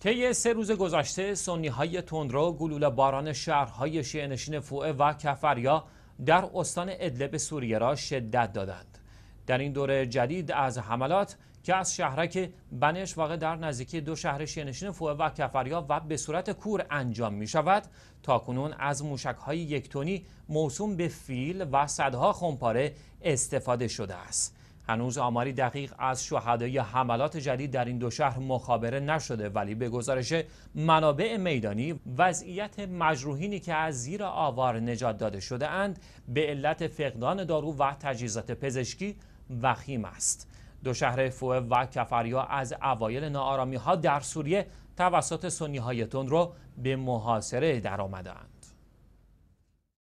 طی سه روز گذشته سنی های تندرو گلوله باران شهرهای شیعه نشین فوعه و کفریا در استان ادلب سوریه را شدت دادند در این دوره جدید از حملات که از شهرک بنش واقع در نزدیکی دو شهر شینشین فوه و کفریا و به صورت کور انجام می شود تا کنون از موشک های یک تونی موسوم به فیل و صدها خمپاره استفاده شده است هنوز آماری دقیق از شهدای حملات جدید در این دو شهر مخابره نشده ولی به گزارش منابع میدانی وضعیت مجروحینی که از زیر آوار نجات داده شده اند به علت فقدان دارو و تجهیزات پزشکی وخیم است دو شهر فوه و کفریا از اوایل ناآرامی ها در سوریه توسط سنی های تند رو به محاصره درآمدند.